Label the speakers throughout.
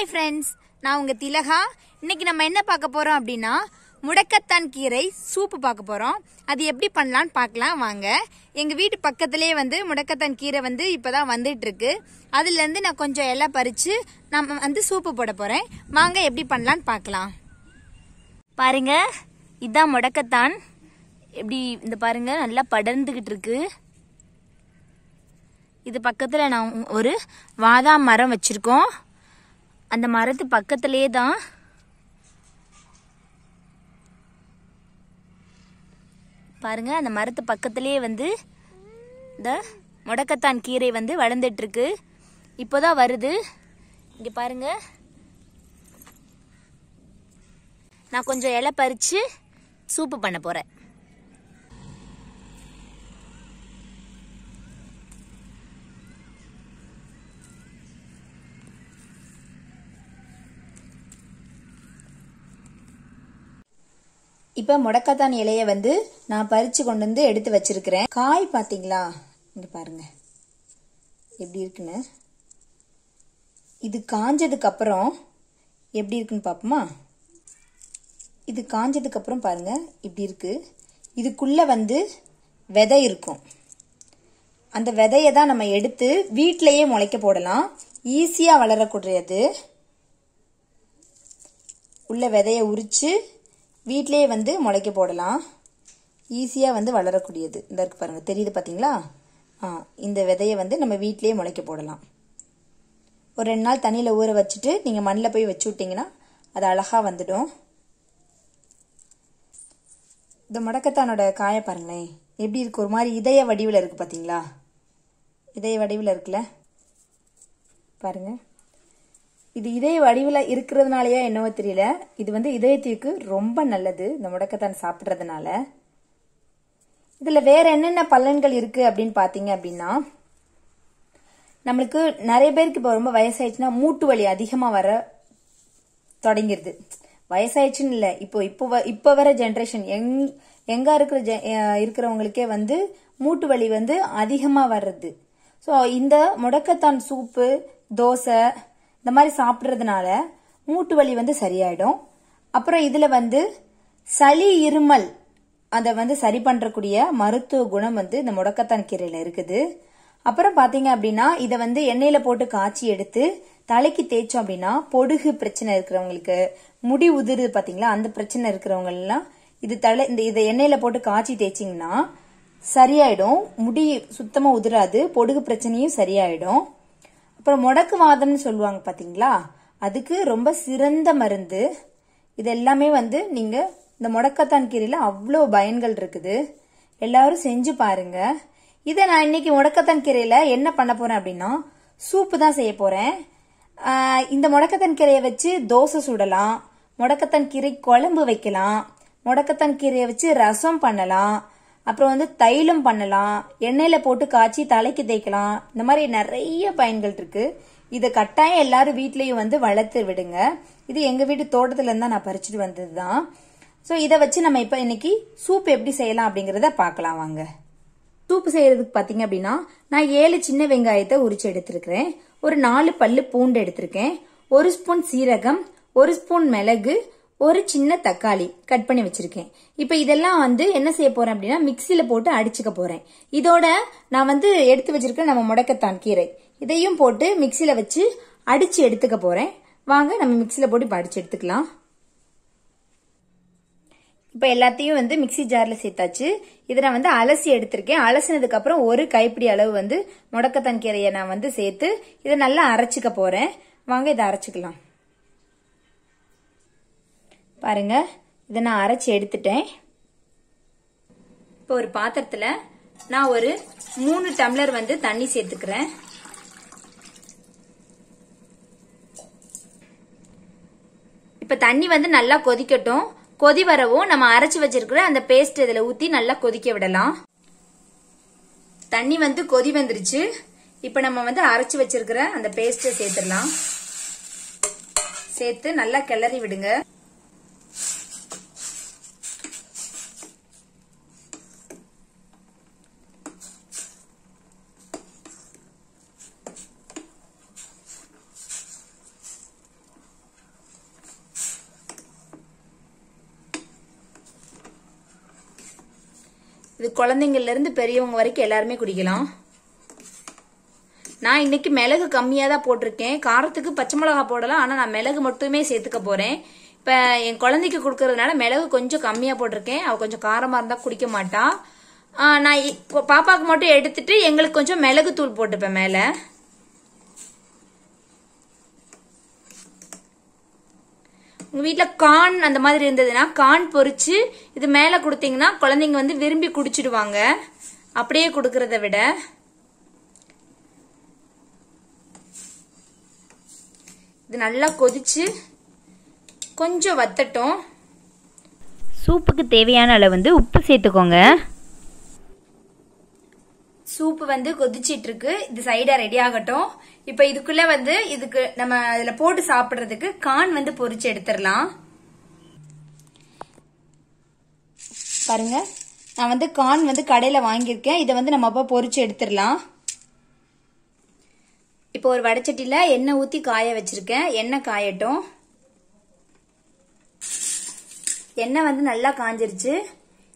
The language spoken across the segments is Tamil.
Speaker 1: ஹாய் ஃப்ரெண்ட்ஸ் நான் உங்கள் திலகா இன்றைக்கி நம்ம என்ன பார்க்க போகிறோம் அப்படின்னா முடக்கத்தான் கீரை சூப்பு பார்க்க போகிறோம் அது எப்படி பண்ணலான்னு பார்க்கலாம் வாங்க எங்கள் வீட்டு பக்கத்துலேயே வந்து முடக்கத்தான் கீரை வந்து இப்போ தான் வந்துட்டுருக்கு அதுலேருந்து நான் கொஞ்சம் எல்லாம் பறித்து நம்ம வந்து சூப்பு போட போகிறேன் வாங்க எப்படி பண்ணலான்னு பார்க்கலாம் பாருங்க இதுதான் முடக்கத்தான் எப்படி இந்த பாருங்க நல்லா படர்ந்துக்கிட்டு இருக்கு இது பக்கத்தில் நான் ஒரு வாதாம் மரம் வச்சுருக்கோம் அந்த மரத்து பக்கத்திலே தான் பாருங்க அந்த மரத்து பக்கத்திலேயே வந்து இந்த முடக்கத்தான் கீரை வந்து வளர்ந்துட்டு இருக்கு இப்போதான் வருது இங்க பாருங்க நான் கொஞ்சம் இலை பறிச்சு சூப்பு பண்ண போறேன் இப்போ முடக்கத்தான் இலையை வந்து நான் பறித்து கொண்டு வந்து எடுத்து வச்சிருக்கிறேன் காய் பாத்தீங்களா இங்க பாருங்கள் எப்படி இருக்குன்னு இது அப்புறம் எப்படி இருக்குன்னு பாப்போமா இது காஞ்சதுக்கப்புறம் பாருங்கள் இப்படி இருக்குது இதுக்குள்ளே வந்து விதை இருக்கும் அந்த விதையை தான் நம்ம எடுத்து வீட்டிலையே முளைக்க போடலாம் ஈஸியாக வளரக்கூடியது உள்ள விதையை உரித்து வீட்டிலே வந்து முளைக்க போடலாம் ஈஸியாக வந்து வளரக்கூடியது இந்த இருக்கு பாருங்கள் தெரியுது பார்த்தீங்களா ஆ இந்த விதையை வந்து நம்ம வீட்டிலே முளைக்க போடலாம் ஒரு ரெண்டு நாள் தண்ணியில் ஊற வச்சுட்டு நீங்கள் மண்ணில் போய் வச்சு விட்டிங்கன்னா அது அழகாக வந்துடும் இந்த முடக்கத்தானோட காயை பாருங்களேன் எப்படி இருக்குது ஒரு மாதிரி இதய வடிவில் இருக்குது பார்த்தீங்களா இதய வடிவில் இருக்குல்ல பாருங்கள் இது இதய வடிவில் இருக்கிறதுனாலயா என்னவோ தெரியல இது வந்து இதயத்திற்கு ரொம்ப நல்லது இந்த முடக்கத்தான் சாப்பிட்றதுனால இதில் வேற என்னென்ன பலன்கள் இருக்கு அப்படின்னு பார்த்தீங்க அப்படின்னா நம்மளுக்கு நிறைய பேருக்கு இப்போ ரொம்ப வயசாயிடுச்சுன்னா மூட்டு வலி அதிகமாக வர தொடங்கிடுது வயசாயிடுச்சுன்னு இல்லை இப்போ இப்போ இப்போ வர ஜென்ரேஷன் எங் எங்கே இருக்கிற ஜெ இருக்கிறவங்களுக்கே வந்து மூட்டு வலி வந்து அதிகமாக வர்றது ஸோ இந்த முடக்கத்தான் சூப்பு தோசை இந்த மாதிரி சாப்பிட்றதுனால மூட்டு வலி வந்து சரியாயிடும் அப்புறம் இதில் வந்து சளி இருமல் அதை வந்து சரி பண்ணுறக்கூடிய மருத்துவ குணம் வந்து இந்த முடக்கத்தான் கீரையில் இருக்குது அப்புறம் பாத்தீங்க அப்படின்னா இதை வந்து எண்ணெயில் போட்டு காய்ச்சி எடுத்து தலைக்கு தேய்ச்சோம் அப்படின்னா பொடுகு பிரச்சனை இருக்கிறவங்களுக்கு முடி உதிரு பாத்தீங்களா அந்த பிரச்சனை எல்லாம் இது தலை இந்த இதை எண்ணெயில் போட்டு காய்ச்சி தேய்ச்சிங்கன்னா சரியாயிடும் முடி சுத்தமாக உதிராது பொடுகு பிரச்சனையும் சரியாயிடும் அப்புறம் முடக்கு வாதம்னு சொல்லுவாங்க பார்த்தீங்களா அதுக்கு ரொம்ப சிறந்த மருந்து இது எல்லாமே வந்து நீங்கள் இந்த முடக்கத்தான் கீரையில் அவ்வளோ பயன்கள் இருக்குது எல்லாரும் செஞ்சு பாருங்க இதை நான் இன்னைக்கு முடக்கத்தான் கீரையில் என்ன பண்ண போகிறேன் அப்படின்னா சூப்பு தான் செய்ய போகிறேன் இந்த முடக்கத்தன் கீரையை வச்சு தோசை சுடலாம் முடக்கத்தான் கீரை குழம்பு வைக்கலாம் முடக்கத்தான் கீரையை வச்சு ரசம் பண்ணலாம் அப்புறம் வந்து தைலம் பண்ணலாம் எண்ணெயில் போட்டு காய்ச்சி தலைக்கு தேய்க்கலாம் இந்த மாதிரி நிறைய பயன்கள் இருக்கு இதை கட்டாயம் எல்லாரும் வீட்லேயும் வந்து வளர்த்து விடுங்க இது எங்கள் வீட்டு தோட்டத்துலேருந்து தான் நான் பறிச்சுட்டு வந்ததுதான் சோ ஸோ இதை வச்சு நம்ம இப்போ இன்னைக்கு சூப் எப்படி செய்யலாம் அப்படிங்கிறத பார்க்கலாம் வாங்க சூப் செய்யறதுக்கு பார்த்தீங்க அப்படின்னா நான் ஏழு சின்ன வெங்காயத்தை உரிச்சு எடுத்திருக்கிறேன் ஒரு நாலு பல்லு பூண்டு எடுத்திருக்கேன் ஒரு ஸ்பூன் சீரகம் ஒரு ஸ்பூன் மிளகு ஒரு சின்ன தக்காளி கட் பண்ணி வச்சிருக்கேன் இப்போ இதெல்லாம் வந்து என்ன செய்ய போறேன் அப்படின்னா மிக்சியில போட்டு அடிச்சுக்க போறேன் இதோட நான் வந்து எடுத்து வச்சிருக்க நம்ம முடக்கத்தான் கீரை இதையும் போட்டு மிக்சியில வச்சு அடிச்சு எடுத்துக்க போறேன் வாங்க நம்ம மிக்சியில போட்டு இப்போ அடிச்சு எடுத்துக்கலாம் இப்போ எல்லாத்தையும் வந்து மிக்சி ஜாரில் சேர்த்தாச்சு நான் வந்து அலசி எடுத்திருக்கேன் அலசினதுக்கப்புறம் ஒரு கைப்பிடி அளவு வந்து முடக்கத்தான் கீரையை நான் வந்து சேர்த்து இதை நல்லா அரைச்சிக்க போகிறேன் வாங்க இதை அரைச்சிக்கலாம் பாருங்க இதை நான் அரைச்சி எடுத்துட்டேன் இப்போ ஒரு பாத்திரத்தில் நான் ஒரு மூணு டம்ளர் வந்து தண்ணி சேர்த்துக்கிறேன் இப்போ தண்ணி வந்து நல்லா கொதிக்கட்டும் கொதி வரவும் நம்ம அரைச்சி வச்சிருக்கிற அந்த பேஸ்ட் இதில் ஊற்றி நல்லா கொதிக்க விடலாம் தண்ணி வந்து கொதி வந்துருச்சு இப்போ நம்ம வந்து அரைச்சு வச்சிருக்கிற அந்த பேஸ்ட்டை சேர்த்துடலாம் சேர்த்து நல்லா கிளறி விடுங்க இது குழந்தைங்கள்லேருந்து பெரியவங்க வரைக்கும் எல்லாருமே குடிக்கலாம் நான் இன்னைக்கு மிளகு கம்மியாக தான் போட்டிருக்கேன் காரத்துக்கு பச்சை மிளகா போடலாம் ஆனால் நான் மிளகு மட்டுமே சேர்த்துக்க போகிறேன் இப்போ என் குழந்தைக்கு கொடுக்கறதுனால மிளகு கொஞ்சம் கம்மியாக போட்டிருக்கேன் அவள் கொஞ்சம் காரமாக இருந்தால் குடிக்க மாட்டா நான் பாப்பாவுக்கு மட்டும் எடுத்துட்டு எங்களுக்கு கொஞ்சம் மிளகு தூள் போட்டுப்பேன் மேலே உங்க வீட்டில் கான் அந்த மாதிரி இருந்ததுன்னா கான் பொறிச்சு இது மேலே கொடுத்தீங்கன்னா குழந்தைங்க வந்து விரும்பி குடிச்சிடுவாங்க அப்படியே கொடுக்கறத விட இது நல்லா கொதிச்சு கொஞ்சம் வத்தட்டும் சூப்புக்கு தேவையான அளவு வந்து உப்பு சேர்த்துக்கோங்க சூப்பு வந்து கொதிச்சிட்டு இருக்கு இது சைடா ரெடி ஆகட்டும் இப்ப இதுக்குள்ள வந்து இதுக்கு நம்ம இதுல போட்டு சாப்பிடுறதுக்கு கான் வந்து பொறிச்சு எடுத்துடலாம் பாருங்க நான் வந்து கான் வந்து கடையில வாங்கியிருக்கேன் இதை வந்து நம்ம அப்பா பொறிச்சு எடுத்துடலாம் இப்போ ஒரு வடச்சட்டியில எண்ணெய் ஊத்தி காய வச்சிருக்கேன் எண்ணெய் காயட்டும் எண்ணெய் வந்து நல்லா காஞ்சிருச்சு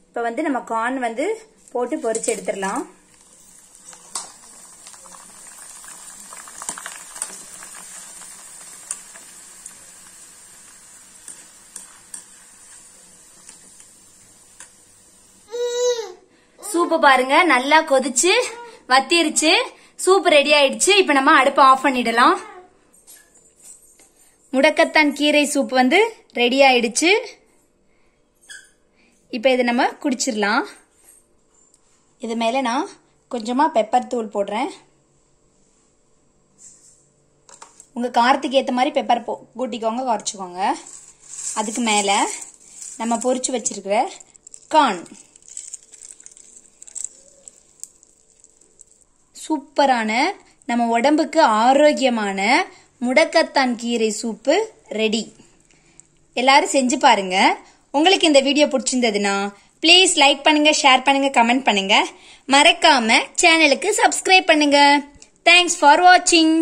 Speaker 1: இப்போ வந்து நம்ம கான் வந்து போட்டு பொறிச்சு எடுத்துடலாம் சூப்பு பாருங்க நல்லா கொதிச்சு வத்திருச்சு சூப் ரெடி ஆயிடுச்சு இப்ப நம்ம அடுப்பை ஆஃப் பண்ணிடலாம் முடக்கத்தான் கீரை சூப் வந்து ரெடி ஆயிடுச்சு இப்போ இதை நம்ம குடிச்சிடலாம் இது மேலே நான் கொஞ்சமாக பெப்பர் தூள் போடுறேன் உங்கள் காரத்துக்கு ஏற்ற மாதிரி பெப்பர் போ கூட்டிக்கோங்க குறைச்சிக்கோங்க அதுக்கு மேலே நம்ம பொறிச்சு வச்சிருக்கிற கான் சூப்பரான நம்ம உடம்புக்கு ஆரோக்கியமான முடக்கத்தான் கீரை சூப்பு ரெடி எல்லாரும் செஞ்சு பாருங்க உங்களுக்கு இந்த வீடியோ பிடிச்சிருந்ததுன்னா ப்ளீஸ் லைக் பண்ணுங்க ஷேர் பண்ணுங்க கமெண்ட் பண்ணுங்க மறக்காம சேனலுக்கு சப்ஸ்கிரைப் பண்ணுங்க தேங்க்ஸ் ஃபார் வாட்சிங்